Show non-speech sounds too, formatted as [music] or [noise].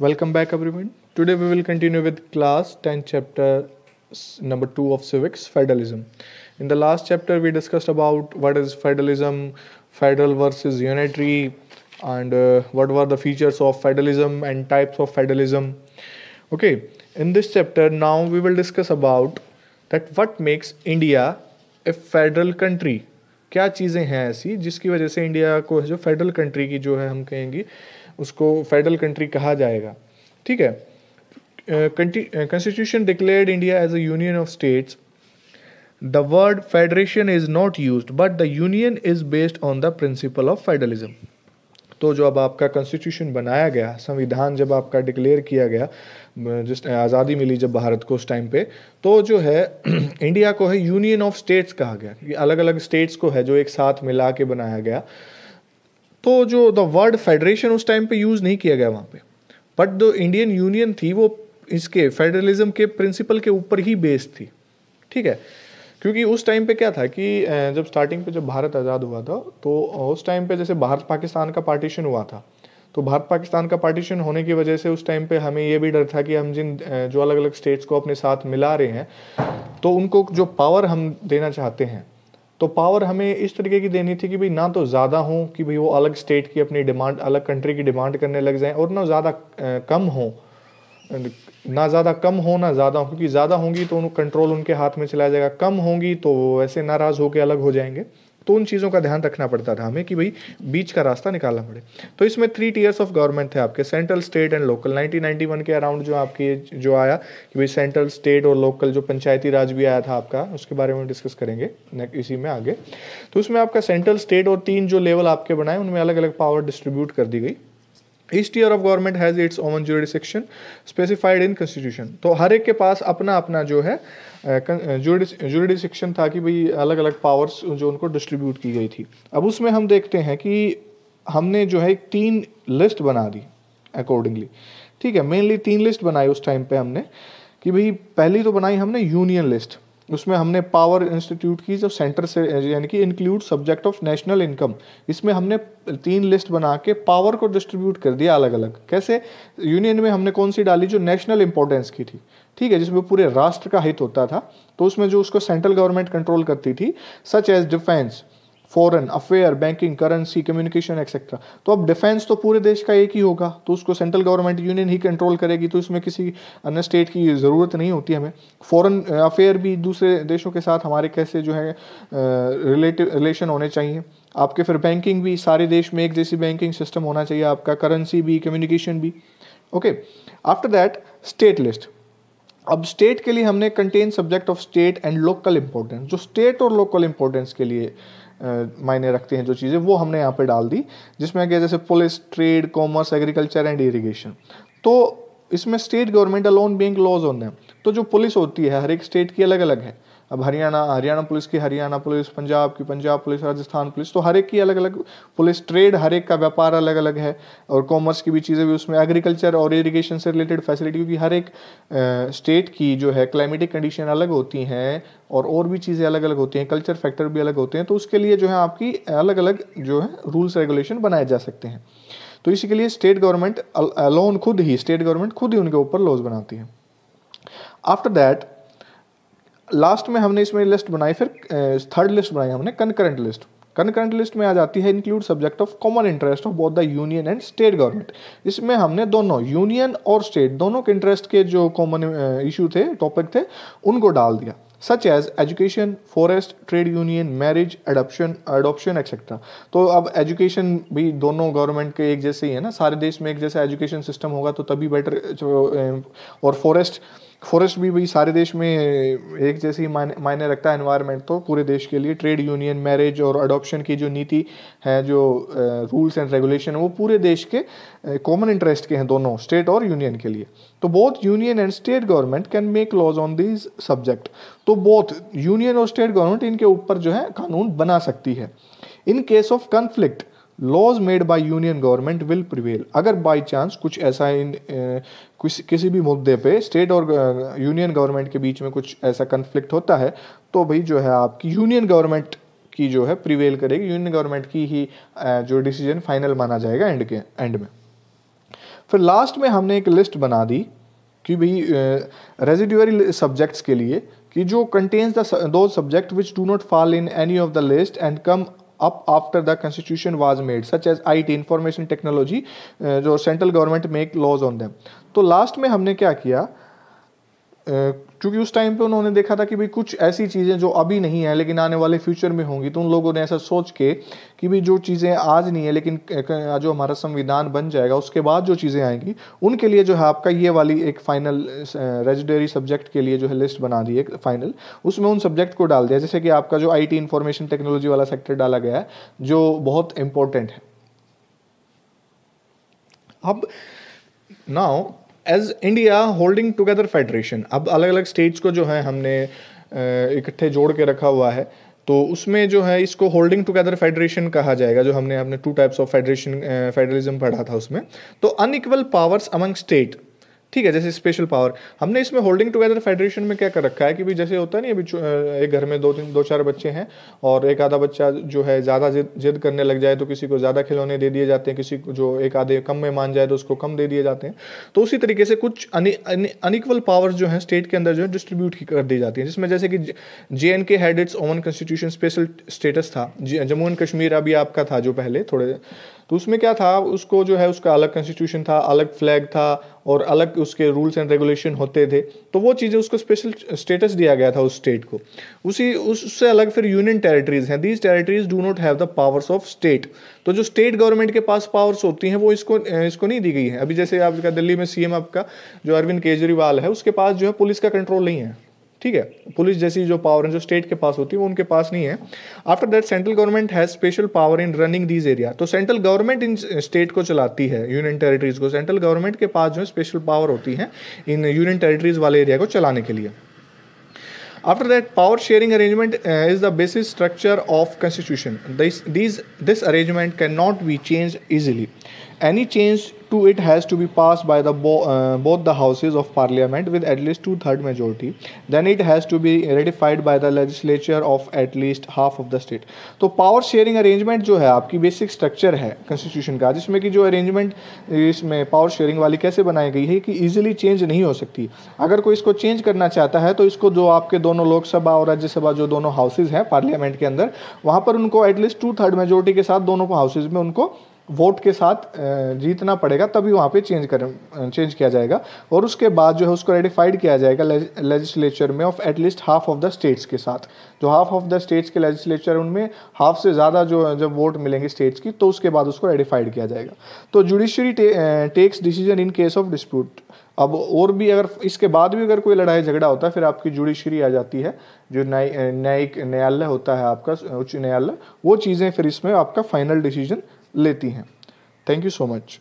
Welcome back everyone today we will continue with class ten chapter number two of civics federalism in the last chapter we discussed about what is federalism federal versus unitary and what were the features of federalism and types of federalism okay in this chapter now we will discuss about that what makes India a federal country क्या चीज़ें हैं ऐसी जिसकी वजह से India को जो federal country की जो है हम कहेंगे उसको फेडरल कंट्री कहा जाएगा ठीक है constitution declared India as a union of states the word federation is not use but the union is based on the principle of federalism तो जो अब आपका कॉन्स्टिट्यूशन बनाया गया संविधान जब आपका डिक्लेयर किया गया जिस आज़ादी मिली जब भारत को उस टाइम पे तो जो है इंडिया [clears throat] को है यूनियन ऑफ स्टेट्स कहा गया अलग अलग स्टेट्स को है जो एक साथ मिला के बनाया गया तो जो द वर्ड फेडरेशन उस टाइम पे यूज़ नहीं किया गया वहाँ पे बट जो इंडियन यूनियन थी वो इसके फेडरलिज्म के प्रिंसिपल के ऊपर ही बेस्ड थी ठीक है क्योंकि उस टाइम पे क्या था कि जब स्टार्टिंग पे जब भारत आज़ाद हुआ था तो उस टाइम पे जैसे भारत पाकिस्तान का पार्टीशन हुआ था तो भारत पाकिस्तान का पार्टीशन होने की वजह से उस टाइम पे हमें ये भी डर था कि हम जिन जो अलग अलग स्टेट्स को अपने साथ मिला रहे हैं तो उनको जो पावर हम देना चाहते हैं तो पावर हमें इस तरीके की देनी थी कि भाई ना तो ज़्यादा हों कि भाई वो अलग स्टेट की अपनी डिमांड अलग कंट्री की डिमांड करने लग जाएं और ना ज़्यादा कम हों ना ज़्यादा कम हो ना ज़्यादा हो क्योंकि ज़्यादा होंगी तो उन कंट्रोल उनके हाथ में चला जाएगा कम होंगी तो वैसे नाराज़ होकर अलग हो जाएंगे तो उन चीज़ों का ध्यान रखना पड़ता था हमें कि भाई बीच का रास्ता निकालना पड़े तो इसमें थ्री टीयर्स ऑफ गवर्नमेंट थे आपके सेंट्रल स्टेट एंड लोकल 1991 के अराउंड जो आपके जो आया कि भाई सेंट्रल स्टेट और लोकल जो पंचायती राज भी आया था आपका उसके बारे में डिस्कस करेंगे इसी में आगे तो उसमें आपका सेंट्रल स्टेट और तीन जो लेवल आपके बनाए उनमें अलग अलग पावर डिस्ट्रीब्यूट कर दी गई each tier of government has its own jurisdiction specified in constitution तो हर एक के पास अपना अपना जो है जुडिसेक्शन था कि भाई अलग अलग पावर्स जो उनको डिस्ट्रीब्यूट की गई थी अब उसमें हम देखते हैं कि हमने जो है तीन लिस्ट बना दी अकॉर्डिंगली ठीक है मेनली तीन लिस्ट बनाई उस टाइम पे हमने कि भाई पहली तो बनाई हमने यूनियन लिस्ट उसमें हमने पावर इंस्टीट्यूट की जो सेंटर से यानी कि include subject of national income इसमें हमने तीन लिस्ट बना के पावर को डिस्ट्रीब्यूट कर दिया अलग अलग कैसे यूनियन में हमने कौन सी डाली जो नेशनल इंपॉर्टेंस की थी ठीक है जिसमें पूरे राष्ट्र का हित होता था तो उसमें जो उसको सेंट्रल गवर्नमेंट कंट्रोल करती थी such as defence foreign affair banking currency communication etcetera तो अब डिफेंस तो पूरे देश का एक ही होगा तो उसको सेंट्रल गवर्नमेंट यूनियन ही कंट्रोल करेगी तो इसमें किसी अन्य स्टेट की ज़रूरत नहीं होती हमें फॉरेन अफेयर uh, भी दूसरे देशों के साथ हमारे कैसे जो है रिलेटिव uh, रिलेशन होने चाहिए आपके फिर बैंकिंग भी सारे देश में एक जैसी बैंकिंग सिस्टम होना चाहिए आपका करेंसी भी कम्युनिकेशन भी okay after that state list अब स्टेट के लिए हमने contain subject of state and local importance जो स्टेट और लोकल इंपॉर्टेंस के लिए मायने रखती हैं जो चीज़ें वो हमने यहाँ पे डाल दी जिसमें क्या जैसे police trade commerce agriculture and irrigation तो इसमें state government alone being laws on है तो जो पुलिस होती है हर एक स्टेट की अलग अलग है अब हरियाणा हरियाणा पुलिस की हरियाणा पुलिस पंजाब की पंजाब पुलिस राजस्थान पुलिस तो हर एक की अलग अलग पुलिस ट्रेड हर एक का व्यापार अलग अलग है और कॉमर्स की भी चीज़ें भी उसमें एग्रीकल्चर और इरीगेशन से रिलेटेड फैसिलिटी क्योंकि हर एक स्टेट की जो है क्लाइमेटिक कंडीशन अलग होती हैं और और भी चीज़ें अलग अलग होती हैं कल्चर फैक्टर भी अलग होते हैं तो उसके लिए जो है आपकी अलग अलग जो है रूल्स रेगुलेशन बनाए जा सकते हैं तो इसी के लिए स्टेट गवर्नमेंट अलोन खुद ही स्टेट गवर्नमेंट खुद ही उनके ऊपर लॉज बनाती है आफ्टर दैट लास्ट में हमने इसमें लिस्ट बनाई फिर थर्ड लिस्ट बनाई हमने कनकरेंट लिस्ट कनकरेंट लिस्ट में आ जाती है include subject of common interest of both the union and state government इसमें हमने दोनों यूनियन और स्टेट दोनों के इंटरेस्ट के जो कॉमन इशू थे टॉपिक थे उनको डाल दिया such as education forest trade union marriage adoption adoption etcetera तो अब एजुकेशन भी दोनों गवर्नमेंट के एक जैसे ही है ना सारे देश में एक जैसा एजुकेशन सिस्टम होगा तो तभी बेटर और फॉरेस्ट फॉरेस्ट भी भाई सारे देश में एक जैसी मायने मायने रखता है एनवायरनमेंट तो पूरे देश के लिए ट्रेड यूनियन मैरिज और अडोप्शन की जो नीति है जो रूल्स एंड रेगुलेशन है वो पूरे देश के कॉमन इंटरेस्ट के हैं दोनों स्टेट और यूनियन के लिए तो both union and state government can make laws on this subject तो बोथ यूनियन और स्टेट गवर्नमेंट इनके ऊपर जो है कानून बना सकती है in case of conflict laws made by union government will prevail अगर बाय चांस कुछ ऐसा इन किसी किसी भी मुद्दे पे स्टेट और यूनियन गवर्नमेंट के बीच में कुछ ऐसा कन्फ्लिक्ट होता है तो भाई जो है आपकी यूनियन गवर्नमेंट की जो है प्रिवेल करेगी यूनियन गवर्नमेंट की ही जो डिसीजन फाइनल माना जाएगा एंड के एंड में फिर लास्ट में हमने एक लिस्ट बना दी कि भाई रेजिड्यूअरी सब्जेक्ट्स के लिए कि जो कंटेन्स दो subject which do not fall in any of the list and come up after the constitution was made such as I T information technology जो central government make laws on them तो last में हमने क्या किया क्योंकि उस time पे उन्होंने देखा था कि भाई कुछ ऐसी चीज़ें जो अभी नहीं है लेकिन आने वाले फ्यूचर में होंगी तो उन लोगों ने ऐसा सोच के कि भाई जो चीज़ें आज नहीं है लेकिन जो हमारा संविधान बन जाएगा उसके बाद जो चीज़ें आएंगी उनके लिए जो है आपका ये वाली एक फाइनल रेजिडरी सब्जेक्ट के लिए जो है लिस्ट बना दी है फाइनल उसमें उन सब्जेक्ट को डाल दिया जैसे कि आपका जो आई टी इंफॉर्मेशन टेक्नोलॉजी वाला सेक्टर डाला गया है जो बहुत इंपॉर्टेंट है अब now as India holding together federation अब अलग अलग स्टेट्स को जो है हमने इकट्ठे जोड़ के रखा हुआ है तो उसमें जो है इसको होल्डिंग टुगेदर फेडरेशन कहा जाएगा जो हमने अपने two types of federation federalism पढ़ा था उसमें तो अनइक्वल पावर्स अमंग स्टेट ठीक है जैसे स्पेशल पावर हमने इसमें होल्डिंग टुगेदर फेडरेशन में क्या कर रखा है कि भी जैसे होता है नहीं अभी एक घर में दो तीन दो चार बच्चे हैं और एक आधा बच्चा जो है ज़्यादा जिद जिद करने लग जाए तो किसी को ज़्यादा खिलौने दे दिए जाते हैं किसी को जो एक आधे कम में मान जाए तो उसको कम दे दिए जाते हैं तो उसी तरीके से कुछ अनिक्वल पावर्स जो हैं स्टेट के अंदर जो है डिस्ट्रीब्यूट कर दी जाती हैं जिसमें जैसे कि J and K had its own constitution special status था जम्मू एंड कश्मीर अभी आपका था जो पहले थोड़े तो उसमें क्या था उसको जो है उसका अलग कॉन्स्टिट्यूशन था अलग फ्लैग था और अलग उसके रूल्स एंड रेगुलेशन होते थे तो वो चीज़ें उसको स्पेशल स्टेटस दिया गया था उस स्टेट को उसी उससे अलग फिर यूनियन टेरिटरीज हैं these territories do not have the powers of state तो जो स्टेट गवर्नमेंट के पास पावर्स होती हैं वो इसको इसको नहीं दी गई है अभी जैसे आपका दिल्ली में सीएम आपका जो अरविंद केजरीवाल है उसके पास जो है पुलिस का कंट्रोल नहीं है ठीक है पुलिस जैसी जो पावर है जो स्टेट के पास होती है वो उनके पास नहीं है after that central government has special power in running these area तो सेंट्रल गवर्नमेंट इन स्टेट को चलाती है यूनियन टेरिटरीज को सेंट्रल गवर्नमेंट के पास जो है स्पेशल पावर होती है इन यूनियन टेरिटरीज वाले एरिया को चलाने के लिए After that, power sharing arrangement uh, is the structure structure of constitution. This, these, this arrangement cannot be changed easily. Any change to it has to be passed by the bo uh, both the houses of parliament with at least two-third majority then it has to be ratified by the legislature of at least तो power sharing arrangement जो है आपकी basic structure है constitution का जिसमें कि जो arrangement इसमें पावर शेयरिंग वाली कैसे बनाई गई है कि इजीली चेंज नहीं हो सकती अगर कोई इसको चेंज करना चाहता है तो इसको जो आपके दोनों लोकसभा और राज्यसभा जो दोनों हाउसेज हैं पार्लियामेंट के अंदर वहाँ पर उनको एटलीस्ट टू थर्ड मेजोरिटी के साथ दोनों हाउसेज में उनको वोट के साथ जीतना पड़ेगा तभी वहाँ पे चेंज कर चेंज किया जाएगा और उसके बाद जो है उसको रेडिफाइड किया जाएगा लेजिस्लेचर में of at least half of the states के साथ जो हाफ ऑफ द स्टेट्स के लेजिस्लेचर उनमें हाफ से ज़्यादा जो जब वोट मिलेंगे स्टेट्स की तो उसके बाद उसको रेडिफाइड किया जाएगा तो judiciary takes decision in case of dispute अब और भी अगर इसके बाद भी अगर कोई लड़ाई झगड़ा होता है फिर आपकी जुडिशरी आ जाती है जो न्यायिक न्यायालय होता है आपका उच्च न्यायालय वो चीज़ें फिर इसमें आपका फाइनल डिसीजन लेती हैं थैंक यू सो मच